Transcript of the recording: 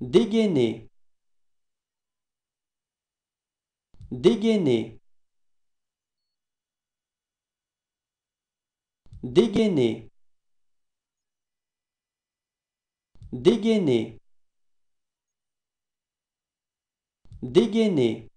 Dégainer. Dégainer. Dégainer. Dégainer. Dégainer.